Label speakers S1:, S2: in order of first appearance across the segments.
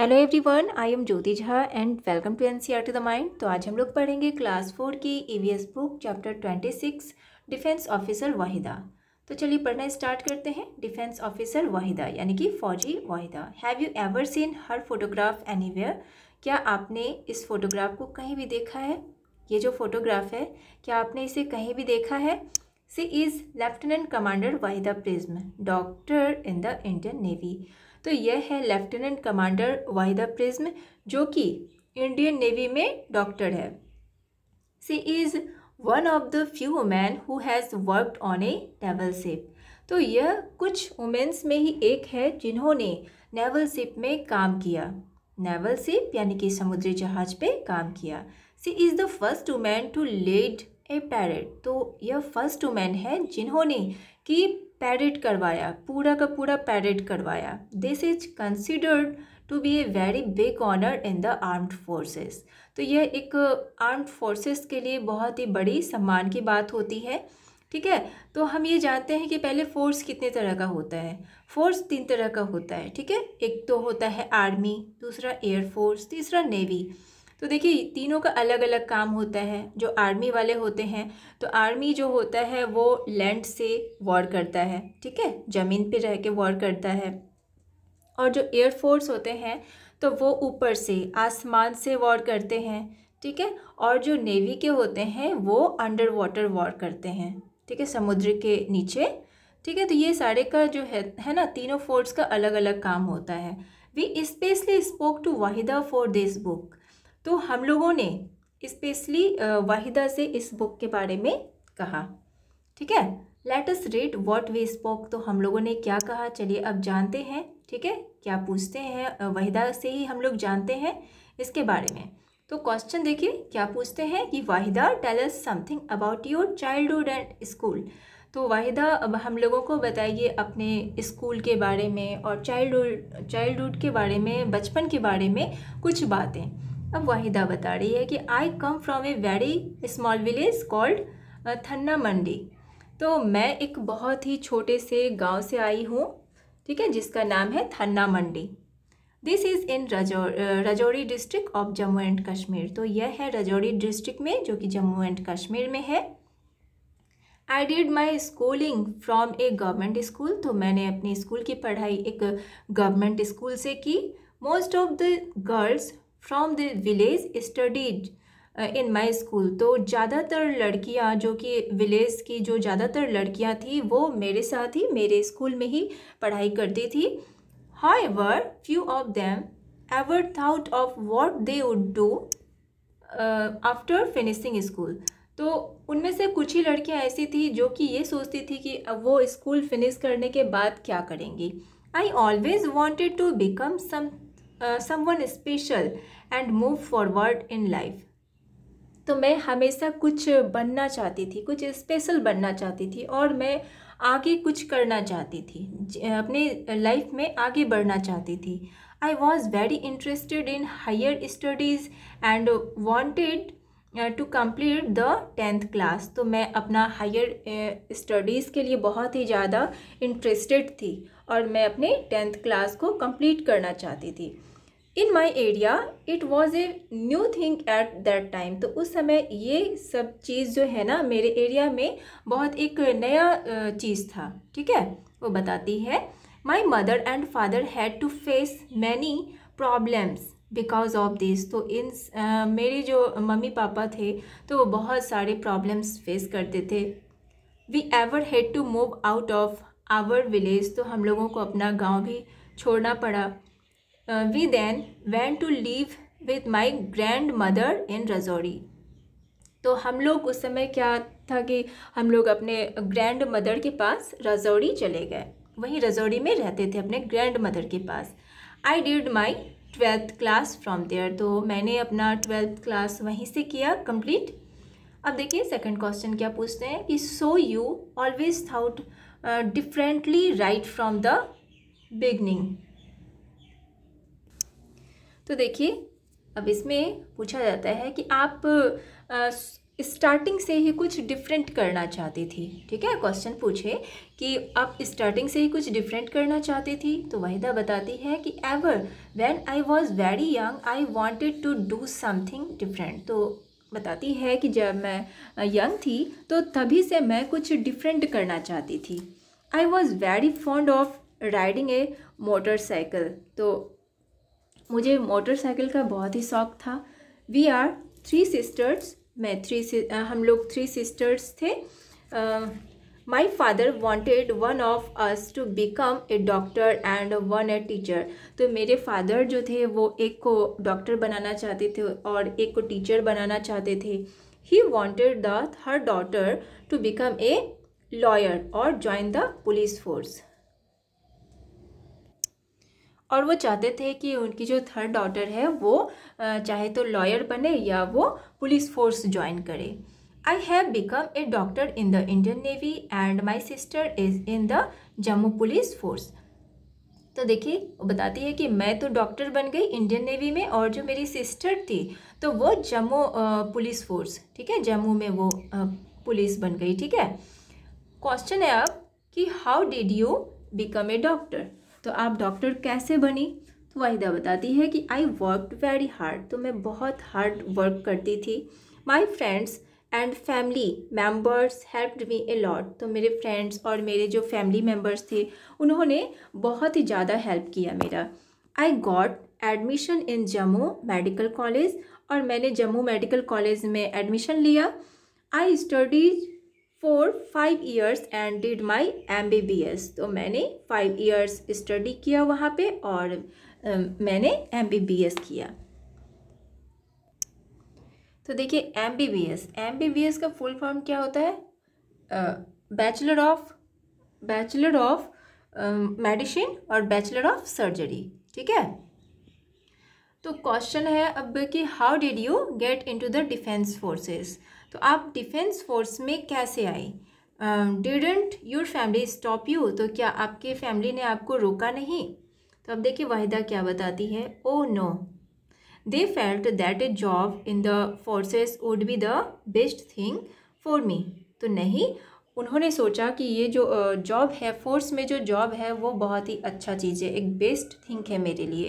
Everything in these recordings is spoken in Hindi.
S1: Hello everyone I am Jyoti Jha and welcome to NCERT see the mind तो आज हम लोग पढ़ेंगे क्लास फोर की EVS book chapter twenty six defence officer Wahida तो चलिए पढ़ना स्टार्ट करते हैं डिफेंस ऑफिसर वाहिदा यानी कि फौजी Wahida have you ever seen her photograph any क्या आपने इस फोटोग्राफ को कहीं भी देखा है ये जो फोटोग्राफ है क्या आपने इसे कहीं भी देखा है she is lieutenant commander Waheeda Prism doctor in the Indian navy तो यह है लेफ्टिनेंट कमांडर वाहिदा प्रिज्म जो कि इंडियन नेवी में डॉक्टर है she is one of the few women who has worked on a naval ship तो यह कुछ वुमेन्स में ही एक है जिन्होंने नेवल शिप में काम किया नेवल शिप यानी कि समुद्री जहाज पे काम किया she is the first women to lead a parade तो यह फर्स्ट वुमेन है जिन्होंने कि पैरेड करवाया पूरा का पूरा पैरेड करवाया this is considered to be a very big honour in the armed forces तो यह एक आर्म्ड फोर्सेस के लिए बहुत ही बड़ी सम्मान की बात होती है ठीक है तो हम ये जानते हैं कि पहले फोर्स कितने तरह का होता है फोर्स तीन तरह का होता है ठीक है एक तो होता है आर्मी दूसरा एयर फोर्स तीसरा नेवी तो देखिए तीनों का अलग अलग काम होता है जो आर्मी वाले होते हैं तो आर्मी जो होता है वो लैंड से वॉर करता है ठीक है ज़मीन पे रह के वॉर करता है और जो एयरफोर्स होते हैं तो वो ऊपर से आसमान से वॉर करते हैं ठीक है और जो नेवी के होते हैं वो अंडर वाटर वॉर करते हैं ठीक है समुद्र के नीचे ठीक है तो ये सारे का जो है है ना तीनों फोर्स का अलग अलग काम होता है we specially spoke to Wahida for this book तो हम लोगों ने स्पेशली वाहिदा से इस बुक के बारे में कहा ठीक है let's read what we spoke तो हम लोगों ने क्या कहा चलिए अब जानते हैं ठीक है क्या पूछते हैं वाहिदा से ही हम लोग जानते हैं इसके बारे में तो क्वेश्चन देखिए क्या पूछते हैं कि Wahida tell us something about your childhood and school तो वाहिदा अब हम लोगों को बताइए अपने स्कूल के बारे में और चाइल्डहुड चाइल्डहुड के बारे में बचपन के बारे में कुछ बातें अब वाहिदा बता रही है कि I come from a very small village called Thanna Mandi तो मैं एक बहुत ही छोटे से गांव से आई हूँ ठीक है जिसका नाम है Thanna Mandi this is in Rajouri district of Jammu and Kashmir तो यह है रजौरी डिस्ट्रिक्ट में जो कि जम्मू एंड कश्मीर में है I did my schooling from a government school तो मैंने अपनी स्कूल की पढ़ाई एक गवर्नमेंट स्कूल से की most of the girls from the village studies in my school तो ज़्यादातर लड़कियाँ जो कि विलेज की जो ज़्यादातर लड़कियाँ थी वो मेरे साथ ही मेरे स्कूल में ही पढ़ाई करती थी however few of them ever thought of what they would do after finishing school तो उनमें से कुछ ही लड़कियाँ ऐसी थी जो कि ये सोचती थी कि अब वो स्कूल फिनिश करने के बाद क्या करेंगी I always wanted to become some someone special and move forward in life तो मैं हमेशा कुछ बनना चाहती थी कुछ स्पेशल बनना चाहती थी और मैं आगे कुछ करना चाहती थी uh, अपने लाइफ में आगे बढ़ना चाहती थी I was very interested in higher studies and wanted to complete the tenth class तो मैं अपना हायर स्टडीज़ uh, के लिए बहुत ही ज़्यादा इंटरेस्टेड थी और मैं अपने टेंथ क्लास को कम्प्लीट करना चाहती थी in my area it was a new thing at that time तो उस समय ये सब चीज़ जो है ना मेरे एरिया में बहुत एक नया चीज़ था ठीक है वो बताती है my mother and father had to face many problems because of this तो इन uh, मेरे जो मम्मी पापा थे तो वो बहुत सारे प्रॉब्लम्स फेस करते थे we ever had to move out of our village तो हम लोगों को अपना गांव भी छोड़ना पड़ा uh, we then went to live with my grandmother in Rajouri. तो हम लोग उस समय क्या था कि हम लोग अपने ग्रैंड मदर के पास रजौड़ी चले गए वहीं रजौड़ी में रहते थे अपने ग्रैंड मदर के पास I did my twelfth class from there तो मैंने अपना ट्वेल्थ क्लास वहीं से किया कंप्लीट अब देखिए सेकंड क्वेश्चन क्या पूछते हैं कि so you always thought differently right from the beginning तो देखिए अब इसमें पूछा जाता है कि आप स्टार्टिंग से ही कुछ डिफरेंट करना चाहती थी ठीक है क्वेश्चन पूछे कि आप स्टार्टिंग से ही कुछ डिफरेंट करना चाहती थी तो वहीदा बताती है कि ever when I was very young I wanted to do something different तो बताती है कि जब मैं यंग थी तो तभी से मैं कुछ डिफरेंट करना चाहती थी I was very fond of riding a motorcycle तो मुझे मोटरसाइकिल का बहुत ही शौक़ था वी आर थ्री सिस्टर्स मैं थ्री हम लोग थ्री सिस्टर्स थे my father wanted one of us to become a doctor and one a teacher तो मेरे फादर जो थे वो एक को डॉक्टर बनाना चाहते थे और एक को टीचर बनाना चाहते थे he wanted the her daughter to become a lawyer और ज्वाइन द पुलिस फोर्स और वो चाहते थे कि उनकी जो थर्ड डॉटर है वो चाहे तो लॉयर बने या वो पुलिस फोर्स ज्वाइन करे I have become a doctor in the Indian navy and my sister is in the Jammu police force तो देखिए वो बताती है कि मैं तो डॉक्टर बन गई इंडियन नेवी में और जो मेरी सिस्टर थी तो वो जम्मू पुलिस फोर्स ठीक है जम्मू में वो पुलिस बन गई ठीक है क्वेश्चन है अब कि how did you become a doctor तो आप डॉक्टर कैसे बनी तो वाहिदा बताती है कि आई वर्क वेरी हार्ड तो मैं बहुत हार्ड वर्क करती थी my friends and family members helped me a lot तो मेरे फ्रेंड्स और मेरे जो फैमिली मेम्बर्स थे उन्होंने बहुत ही ज़्यादा हेल्प किया मेरा I got admission in Jammu medical college और मैंने जम्मू मेडिकल कॉलेज में एडमिशन लिया I studies four five years and did my M B B S तो मैंने फाइव ईयर्स स्टडी किया वहाँ पे और मैंने एम बी बी एस किया तो देखिए M B B S M B B S का फुल फॉर्म क्या होता है bachelor of bachelor of medicine और बैचलर ऑफ सर्जरी ठीक है तो क्वेश्चन है अब कि how did you get into the defence forces तो आप डिफेंस फोर्स में कैसे आए didn't your family stop you तो क्या आपके फैमिली ने आपको रोका नहीं तो अब देखिए वाहिदा क्या बताती है oh no they felt that a job in the forces would be the best thing for me तो नहीं उन्होंने सोचा कि ये जो जॉब है फोर्स में जो जॉब है वो बहुत ही अच्छा चीज़ है एक बेस्ट थिंग है मेरे लिए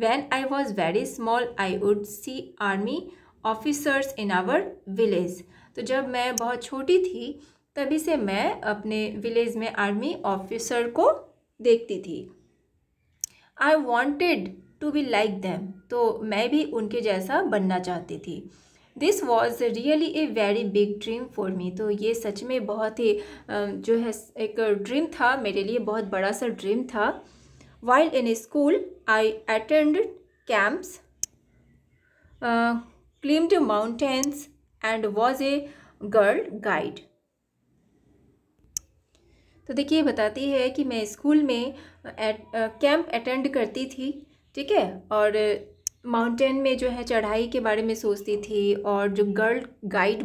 S1: when I was very small I would see army officers in our village तो जब मैं बहुत छोटी थी तभी से मैं अपने विलेज में आर्मी ऑफिसर को देखती थी I wanted to be like them तो मैं भी उनके जैसा बनना चाहती थी this was really a very big dream for me तो ये सच में बहुत ही जो है एक ड्रीम था मेरे लिए बहुत बड़ा सा ड्रीम था while in school I attend camps climbed mountains and was a girl guide तो देखिए बताती है कि मैं स्कूल में कैंप अटेंड करती थी ठीक है और माउंटेन में जो है चढ़ाई के बारे में सोचती थी और जो गर्ल गाइड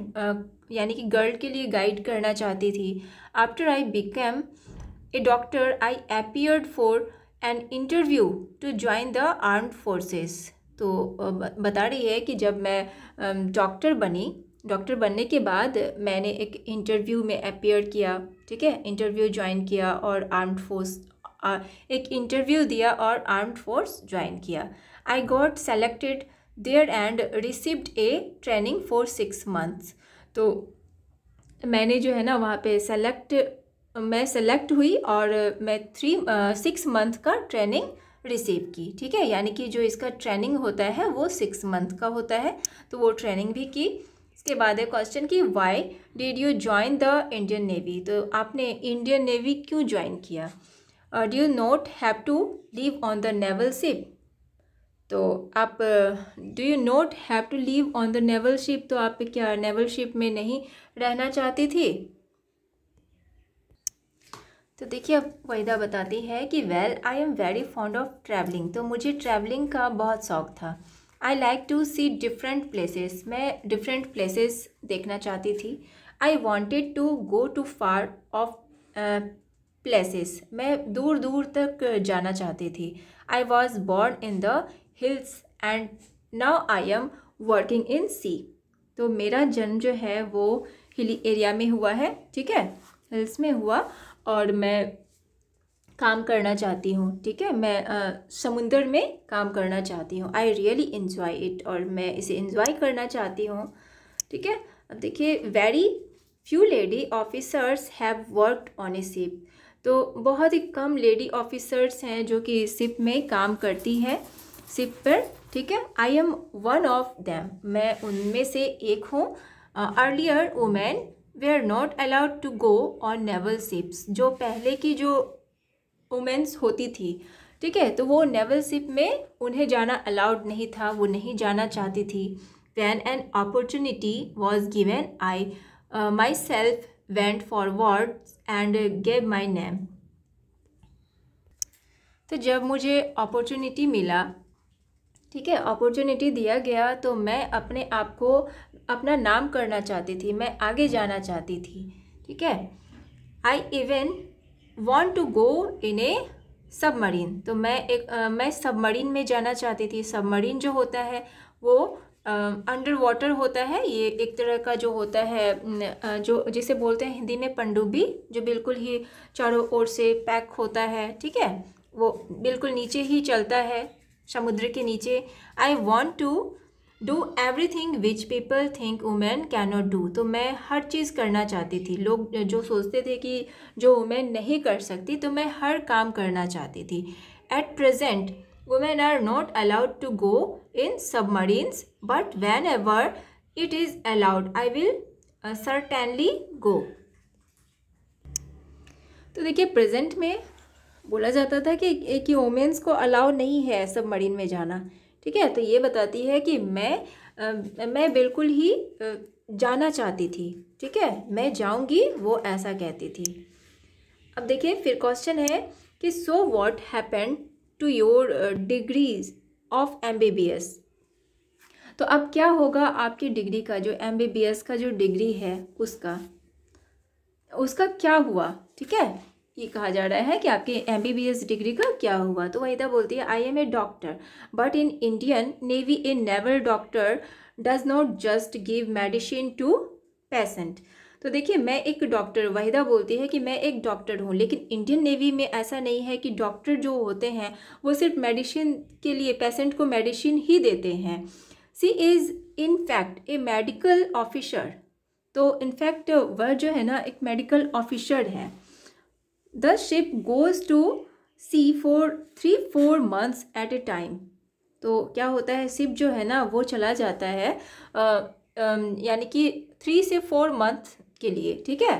S1: यानी कि गर्ल के लिए गाइड करना चाहती थी after I become a doctor I appeared for an interview to join the armed forces तो बता रही है कि जब मैं डॉक्टर बनी डॉक्टर बनने के बाद मैंने एक इंटरव्यू में अपेयर किया ठीक है इंटरव्यू ज्वाइन किया और आर्म्ड फोर्स एक इंटरव्यू दिया और आर्म्ड फोर्स ज्वाइन किया I got selected there and received a training for six months तो मैंने जो है ना वहाँ पे सेलेक्ट मैं सेलेक्ट हुई और मैं थ्री सिक्स मंथ का ट्रेनिंग रिसीव की ठीक है यानी कि जो इसका ट्रेनिंग होता है वो सिक्स मंथ का होता है तो वो ट्रेनिंग भी की इसके बाद है क्वेश्चन कि why did you join the Indian navy तो आपने इंडियन नेवी क्यों ज्वाइन किया do you not have to live on the naval ship तो आप do you not have to live on the naval ship तो आप क्या नेवल शिप में नहीं रहना चाहती थी तो देखिए अब वहीदा बताती है कि well I am very fond of travelling तो मुझे ट्रैवलिंग का बहुत शौक था I like to see different places मैं डिफरेंट प्लेसेस देखना चाहती थी I wanted to go to far off places मैं दूर दूर तक जाना चाहती थी I was born in the hills and now I am working in sea तो मेरा जन्म जो है वो हिली एरिया में हुआ है ठीक है हिल्स में हुआ और मैं काम करना चाहती हूँ ठीक है मैं आ, समुंदर में काम करना चाहती हूँ आई रियली इन्जॉय इट और मैं इसे इन्जॉय करना चाहती हूँ ठीक है अब देखिए very few lady officers have worked on a ship तो बहुत ही कम लेडी ऑफिसर्स हैं जो कि सिप में काम करती हैं सिप पर ठीक है I am one of them मैं उनमें से एक हूँ earlier women they are not allowed to go on naval ships जो पहले की जो वुमेंस होती थी ठीक है तो वो नेवल सिप में उन्हें जाना अलाउड नहीं था वो नहीं जाना चाहती थी when an opportunity was given I myself went forward and gave my name तो जब मुझे अपॉर्चुनिटी मिला ठीक है अपॉर्चुनिटी दिया गया तो मैं अपने आप को अपना नाम करना चाहती थी मैं आगे जाना चाहती थी ठीक है I even want to go in a submarine तो मैं एक आ, मैं सबमरीन में जाना चाहती थी सबमरीन जो होता है वो अंडर वाटर होता है ये एक तरह का जो होता है जो जिसे बोलते हैं हिंदी में पंडुबी जो बिल्कुल ही चारों ओर से पैक होता है ठीक है वो बिल्कुल नीचे ही चलता है समुद्र के नीचे I want to do everything which people think women can not do तो मैं हर चीज़ करना चाहती थी लोग जो सोचते थे कि जो वुमेन नहीं कर सकती तो मैं हर काम करना चाहती थी at present are not allowed to go in submarines but whenever it is allowed I will certainly go तो देखिए प्रेजेंट में बोला जाता था कि कि वोमेंस को अलाउ नहीं है सब मरीन में जाना ठीक है तो ये बताती है कि मैं आ, मैं बिल्कुल ही जाना चाहती थी ठीक है मैं जाऊंगी वो ऐसा कहती थी अब देखिए फिर क्वेश्चन है कि so what happen to your degrees of M B B S तो अब क्या होगा आपकी डिग्री का जो एम बी बी एस का जो डिग्री है उसका उसका क्या हुआ ठीक है ये कहा जा रहा है कि आपके एम डिग्री का क्या हुआ तो वहीदा बोलती है I am a doctor but in Indian navy a naval doctor does not just give medicine to patient तो देखिए मैं एक डॉक्टर वहीदा बोलती है कि मैं एक डॉक्टर हूँ लेकिन इंडियन नेवी में ऐसा नहीं है कि डॉक्टर जो होते हैं वो सिर्फ मेडिसिन के लिए पेशेंट को मेडिसिन ही देते हैं she is in fact a medical officer तो इनफैक्ट वह जो है ना एक मेडिकल ऑफिसर है the ship goes to sea four three four months at a time तो क्या होता है शिप जो है ना वो चला जाता है यानी कि थ्री से फोर मंथ के लिए ठीक है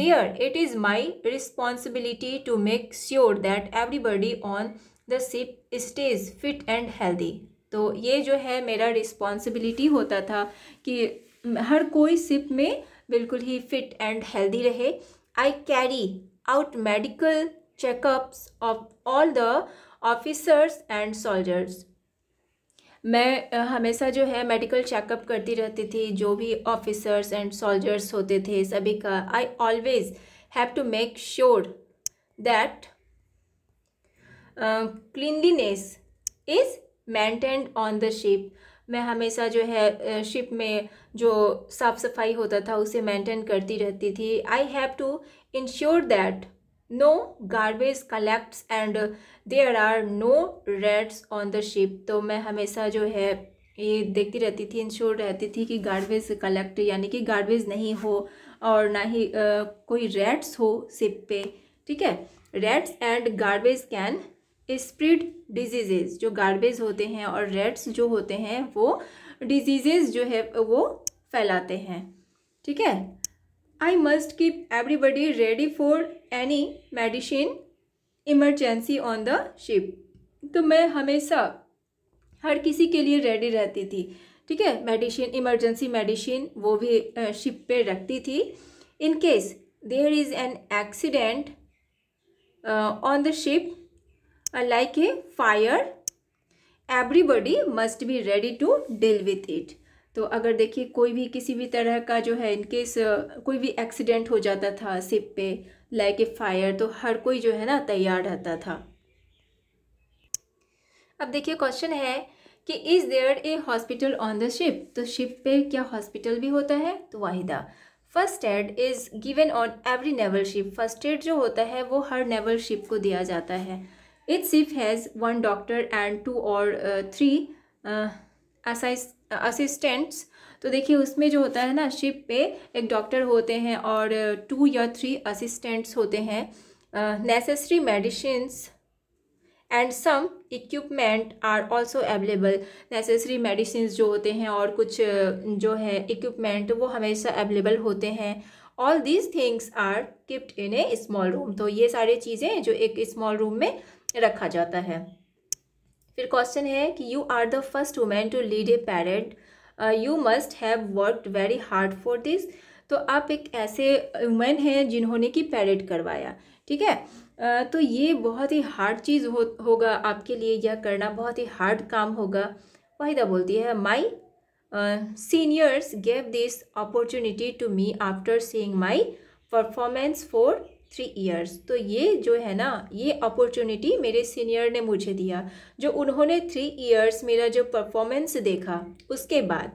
S1: there it is my responsibility to make sure that everybody on the ship stays fit and healthy तो ये जो है मेरा रिस्पॉन्सिबिलिटी होता था कि हर कोई सिप में बिल्कुल ही फिट एंड हेल्दी रहे I carry out medical checkups of all the officers and soldiers मैं हमेशा जो है मेडिकल चेकअप करती रहती थी जो भी ऑफिसर्स एंड सोल्जर्स होते थे सभी का I always have to make sure that cleanliness is maintained on the ship मैं हमेशा जो है शिप में जो साफ़ सफाई होता था उसे मेंटेन करती रहती थी I have to ensure that no garbage collects and there are no rats on the ship तो मैं हमेशा जो है ये देखती रहती थी इंश्योर रहती थी कि गार्बेज कलेक्ट यानी कि गार्बेज नहीं हो और ना ही आ, कोई रेड्स हो सिप पे ठीक है rats and garbage can spread diseases जो गार्बेज होते हैं और रेड्स जो होते हैं वो डिजीजेज जो है वो फैलाते हैं ठीक है I must keep everybody ready for any medicine emergency on the ship तो मैं हमेशा हर किसी के लिए रेडी रहती थी ठीक है मेडिसिन इमरजेंसी मेडिसिन वो भी शिप पे रखती थी in case there is an accident on the ship like a fire fire everybody must be ready to deal with it तो अगर देखिए कोई भी किसी भी तरह का जो है इनकेस कोई भी एक्सीडेंट हो जाता था सिप पे लाइक ए फायर तो हर कोई जो है ना तैयार रहता था अब देखिए क्वेश्चन है कि is there a hospital on the ship तो शिप पे क्या हॉस्पिटल भी होता है तो Waheeda first aid is given on every naval ship first aid जो होता है वो हर नेवल शिप को दिया जाता है Each shift has one doctor and two और थ्री असिस्टेंट्स तो देखिए उसमें जो होता है ना शिप पे एक डॉक्टर होते हैं और टू uh, या थ्री असिस्टेंट्स होते हैं necessary medicines and some equipment are also available necessary medicines जो होते हैं और कुछ uh, जो है इक्विपमेंट वो हमेशा अवेलेबल होते हैं all these things are kept in a small room तो ये सारी चीज़ें जो एक स्मॉल रूम में रखा जाता है फिर क्वेश्चन है कि you are the first women to lead a parade you must have work very hard for this तो आप एक ऐसे वुमेन हैं जिन्होंने कि पैरेड करवाया ठीक है uh, तो ये बहुत ही हार्ड चीज़ हो होगा आपके लिए यह करना बहुत ही हार्ड काम होगा वाहिदा बोलती है my seniors gave this opportunity to me after seeing my performance for three years तो ये जो है ना ये अपॉर्चुनिटी मेरे सीनियर ने मुझे दिया जो उन्होंने थ्री ईयर्स मेरा जो परफॉर्मेंस देखा उसके बाद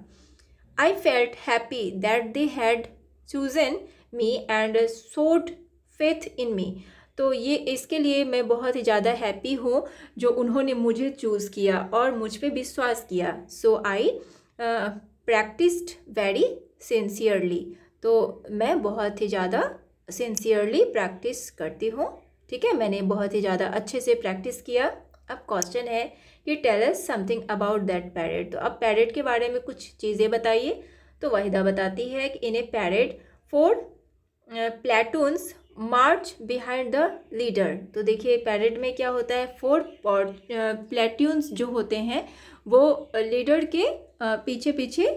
S1: I felt happy that they had chosen me and showed faith in me तो ये इसके लिए मैं बहुत ही ज़्यादा हैप्पी हूँ जो उन्होंने मुझे चूज़ किया और मुझ पर विश्वास किया so I practised very sincerely तो मैं बहुत ही ज़्यादा सिंसियरली प्रैक्टिस करती हूँ ठीक है मैंने बहुत ही ज़्यादा अच्छे से प्रैक्टिस किया अब क्वेश्चन है कि tell us something about that parade तो अब पैरेट के बारे में कुछ चीज़ें बताइए तो वहीदा बताती है कि इन्हें parade four platoons march behind the leader तो देखिए पैरेड में क्या होता है फोर प्लेट्यून्स जो होते हैं वो लीडर के पीछे पीछे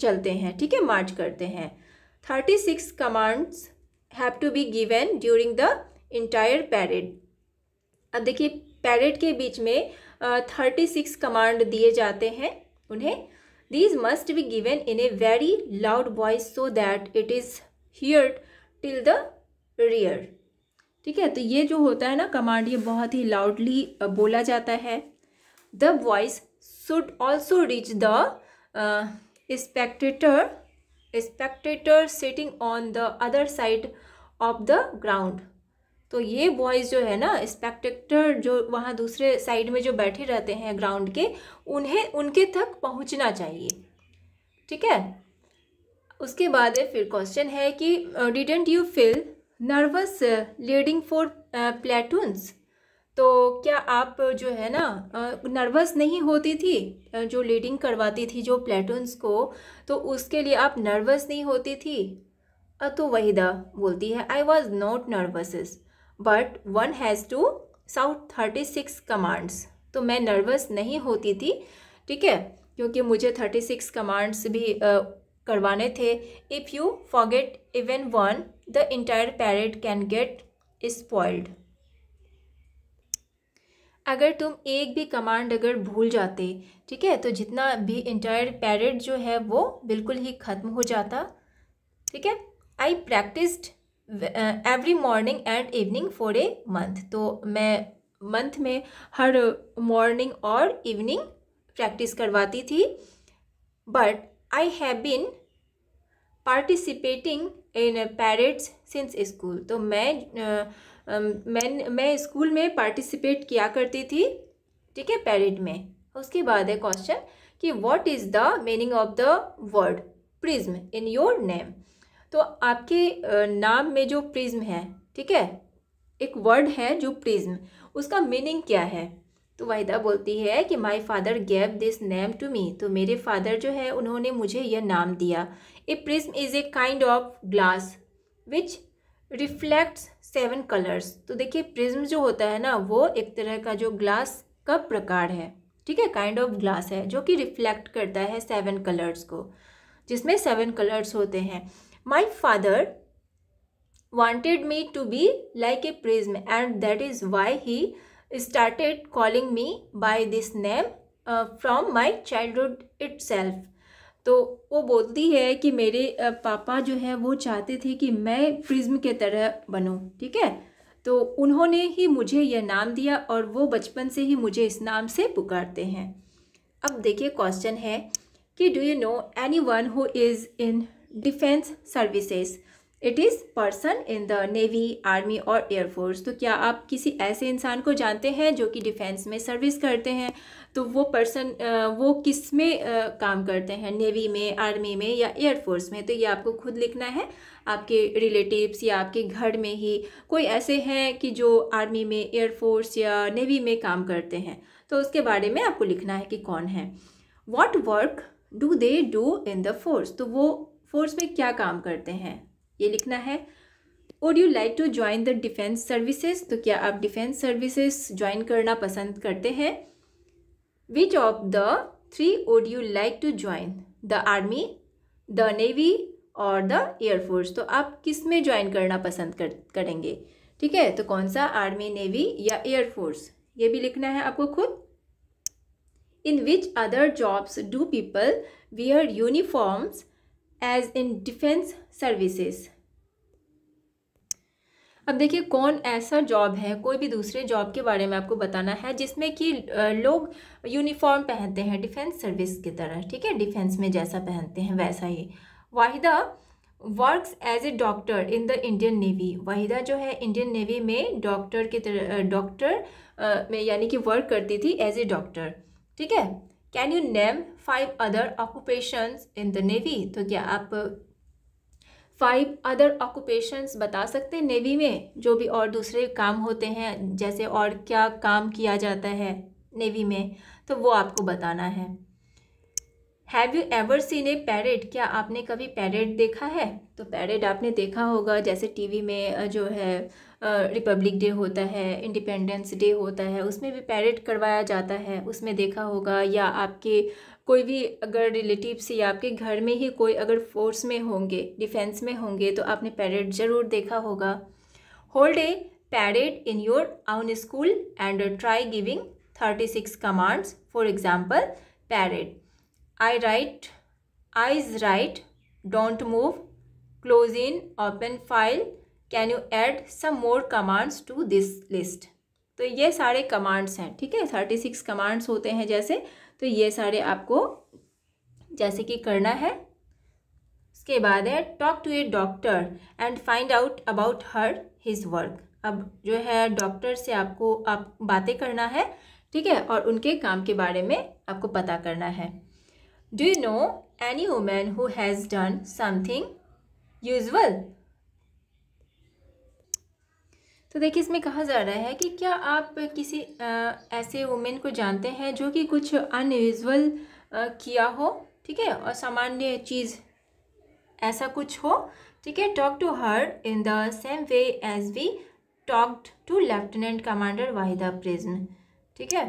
S1: चलते हैं ठीक है मार्च करते हैं thirty six commands have to be given during the entire parade अब देखिए पैरेड के बीच में थर्टी सिक्स कमांड दिए जाते हैं उन्हें these must be given in a very loud voice so that it is hear till the rear ठीक है तो ये जो होता है ना कमांड ये बहुत ही लाउडली बोला जाता है the voice should also reach the spectator spectator sitting on the other side of the ground तो ये बॉयज़ जो है ना स्पेक्टेक्टर जो वहाँ दूसरे साइड में जो बैठे रहते हैं ग्राउंड के उन्हें उनके तक पहुँचना चाहिए ठीक है उसके बाद फिर क्वेश्चन है कि didn't you feel nervous leading four platoons तो क्या आप जो है ना नर्वस uh, नहीं होती थी uh, जो लीडिंग करवाती थी जो प्लेटून्स को तो उसके लिए आप नर्वस नहीं होती थी तो वहीदा बोलती है I was not nervous but one has to shout thirty six commands तो मैं नर्वस नहीं होती थी ठीक है क्योंकि मुझे थर्टी सिक्स कमांड्स भी करवाने थे if you forget even one the entire parade can get spoiled अगर तुम एक भी कमांड अगर भूल जाते ठीक है तो जितना भी इंटायर पैरेड जो है वो बिल्कुल ही ख़त्म हो जाता ठीक है I practised every morning and evening for a month तो मैं मंथ में हर मॉर्निंग और इवनिंग प्रैक्टिस करवाती थी but I have been participating in parades since school तो मैं uh, um, मैं मैं स्कूल में पार्टिसिपेट किया करती थी ठीक है पैरेड में उसके बाद है क्वेश्चन कि what is the meaning of the word prism in your name तो आपके नाम में जो प्रिज्म है ठीक है एक वर्ड है जो प्रिज्म उसका मीनिंग क्या है तो वाहिदा बोलती है कि my father gave this name to me तो मेरे फादर जो है उन्होंने मुझे यह नाम दिया a prism is a kind of glass which reflect seven colours तो देखिए प्रिज्म जो होता है ना वो एक तरह का जो ग्लास का प्रकार है ठीक है काइंड ऑफ ग्लास है जो कि रिफ्लेक्ट करता है सेवन कलर्स को जिसमें सेवन कलर्स होते हैं my father wanted me to be like a prism and that is why he started calling me by this name from my hood इट सेल्फ तो वो बोलती है कि मेरे पापा जो है वो चाहते थे कि मैं प्रिज्म के तरह बनूं ठीक है तो उन्होंने ही मुझे यह नाम दिया और वो बचपन से ही मुझे इस नाम से पुकारते हैं अब देखिए क्वेश्चन है कि do you know any one who is in defence services it is person in the navy army और एयरफोर्स तो क्या आप किसी ऐसे इंसान को जानते हैं जो कि डिफेंस में सर्विस करते हैं तो वो पर्सन वो किस में काम करते हैं नेवी में आर्मी में या एयरफोर्स में तो ये आपको खुद लिखना है आपके रिलेटिव्स या आपके घर में ही कोई ऐसे हैं कि जो आर्मी में एयरफोर्स या नेवी में काम करते हैं तो उसके बारे में आपको लिखना है कि कौन है what work do they do in the force तो वो फोर्स में क्या काम करते हैं ये लिखना है would you like to join the defence services तो क्या आप डिफेंस सर्विसेज ज्वाइन करना पसंद करते हैं which of the three would you like to join the army the navy और द एयरफोर्स तो आप किस में ज्वाइन करना पसंद कर करेंगे ठीक है तो कौन सा आर्मी नेवी या एयरफोर्स ये भी लिखना है आपको खुद in which other jobs do people wear uniforms as in defence services अब देखिए कौन ऐसा जॉब है कोई भी दूसरे जॉब के बारे में आपको बताना है जिसमें कि लोग यूनिफॉर्म पहनते हैं डिफेंस सर्विस की तरह ठीक है डिफेंस में जैसा पहनते हैं वैसा ही Waheeda works as a doctor in the Indian navy Waheeda जो है इंडियन नेवी में डॉक्टर की तरह डॉक्टर में यानी कि वर्क करती थी एज ए डॉक्टर ठीक है can you name five other occupation in the navy तो क्या आप फाइव अदर ऑक्यूपेशंस बता सकते हैं नेवी में जो भी और दूसरे काम होते हैं जैसे और क्या काम किया जाता है नेवी में तो वो आपको बताना है have you ever seen a parade क्या आपने कभी पैरेड देखा है तो पैरेड आपने देखा होगा जैसे टीवी में जो है रिपब्लिक डे होता है इंडिपेंडेंस डे होता है उसमें भी पैरेड करवाया जाता है उसमें देखा होगा या आपके कोई भी अगर रिलेटिव्स या आपके घर में ही कोई अगर फोर्स में होंगे डिफेंस में होंगे तो आपने पैरेड ज़रूर देखा होगा hold a parade in your own school and try giving thirty six commands for example parade eye right eyes right don't move close in open file can you add some more commands to this list तो ये सारे कमांड्स हैं ठीक है थर्टी सिक्स कमांड्स होते हैं जैसे तो ये सारे आपको जैसे कि करना है उसके बाद है talk to a doctor and find out about her his work अब जो है डॉक्टर से आपको आप बातें करना है ठीक है और उनके काम के बारे में आपको पता करना है do you know any women who has done something useful तो देखिए इसमें कहा जा रहा है कि क्या आप किसी आ, ऐसे वुमेन को जानते हैं जो कि कुछ अनयूजल किया हो ठीक है और सामान्य चीज़ ऐसा कुछ हो ठीक है talk to her in the same way as we talked to lieutenant commander Waheeda Prism ठीक है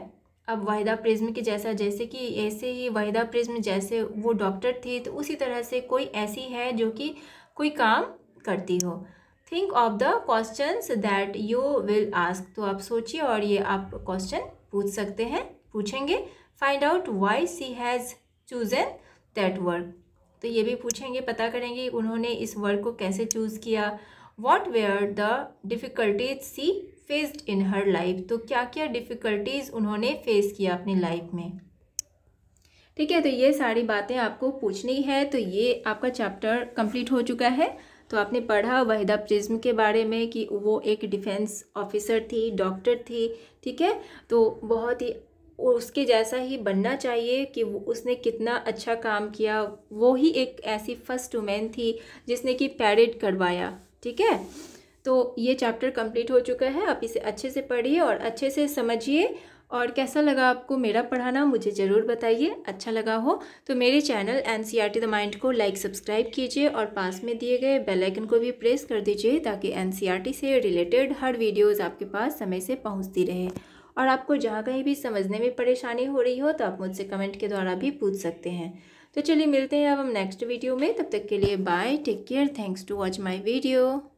S1: अब वाहिदा प्रिज्म के जैसा जैसे कि ऐसे ही वाहिदा प्रिज्म जैसे वो डॉक्टर थी तो उसी तरह से कोई ऐसी है जो कि कोई काम करती हो think of the question that you will ask तो आप सोचिए और ये आप क्वेश्चन पूछ सकते हैं पूछेंगे find out why she has chosen that work तो ये भी पूछेंगे पता करेंगे उन्होंने इस वर्क को कैसे चूज़ किया what were the difficulties she faced in her life तो क्या क्या डिफ़िकल्टीज़ उन्होंने फेस किया अपनी लाइफ में ठीक है तो ये सारी बातें आपको पूछनी है तो ये आपका चैप्टर कंप्लीट हो चुका है तो आपने पढ़ा वहीदा प्रिज्म के बारे में कि वो एक डिफेंस ऑफिसर थी डॉक्टर थी ठीक है तो बहुत ही उसके जैसा ही बनना चाहिए कि वो उसने कितना अच्छा काम किया वो ही एक ऐसी फर्स्ट वुमेन थी जिसने कि पैरेड करवाया ठीक है तो ये चैप्टर कंप्लीट हो चुका है आप इसे अच्छे से पढ़िए और अच्छे से समझिए और कैसा लगा आपको मेरा पढ़ाना मुझे ज़रूर बताइए अच्छा लगा हो तो मेरे channel N C R T the mind को लाइक सब्सक्राइब कीजिए और पास में दिए गए बेल आइकन को भी प्रेस कर दीजिए ताकि एन सी आर टी से रिलेटेड हर वीडियोस आपके पास समय से पहुंचती रहे और आपको जहाँ कहीं भी समझने में परेशानी हो रही हो तो आप मुझसे कमेंट के द्वारा भी पूछ सकते हैं तो चलिए मिलते हैं अब हम नेक्स्ट वीडियो में तब तक के लिए bye take care thanks to watch my video